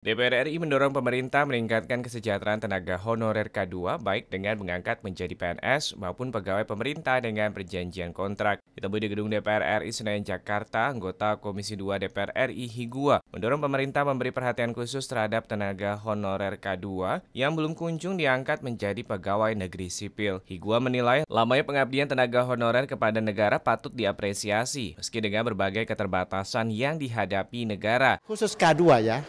DPR RI mendorong pemerintah meningkatkan kesejahteraan tenaga honorer K2 baik dengan mengangkat menjadi PNS maupun pegawai pemerintah dengan perjanjian kontrak. Ditemui di gedung DPR RI Senayan Jakarta, anggota Komisi 2 DPR RI Higua mendorong pemerintah memberi perhatian khusus terhadap tenaga honorer K2 yang belum kunjung diangkat menjadi pegawai negeri sipil. Higua menilai lamanya pengabdian tenaga honorer kepada negara patut diapresiasi meski dengan berbagai keterbatasan yang dihadapi negara. Khusus K2 ya,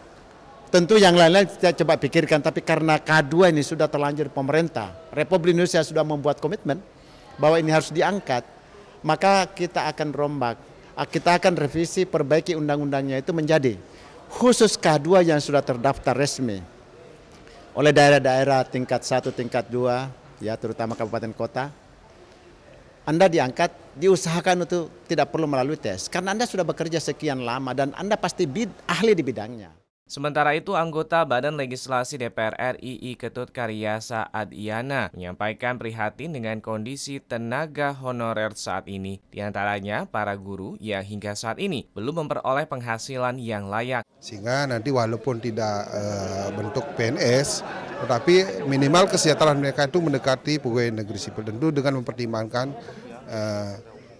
Tentu yang lain-lain kita coba pikirkan, tapi karena K2 ini sudah terlanjur pemerintah, Republik Indonesia sudah membuat komitmen bahwa ini harus diangkat, maka kita akan rombak, ah, kita akan revisi, perbaiki undang-undangnya itu menjadi khusus K2 yang sudah terdaftar resmi oleh daerah-daerah tingkat 1, tingkat 2, ya terutama kabupaten kota, anda diangkat, diusahakan untuk tidak perlu melalui tes. Karena Anda sudah bekerja sekian lama dan Anda pasti bid, ahli di bidangnya. Sementara itu, anggota Badan Legislasi DPR RI Ketut Karyasa Adiana menyampaikan prihatin dengan kondisi tenaga honorer saat ini, di antaranya para guru yang hingga saat ini belum memperoleh penghasilan yang layak. Sehingga nanti walaupun tidak e, bentuk PNS, tetapi minimal kesejahteraan mereka itu mendekati pegawai negeri sipil tentu dengan mempertimbangkan e,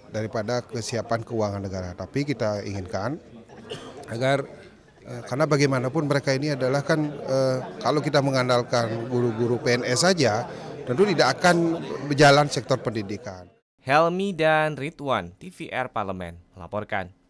daripada kesiapan keuangan negara. Tapi kita inginkan agar Ya, karena bagaimanapun mereka ini adalah kan eh, kalau kita mengandalkan guru-guru PNS saja, tentu tidak akan berjalan sektor pendidikan. Helmi dan Ridwan, TVR Parlemen, melaporkan.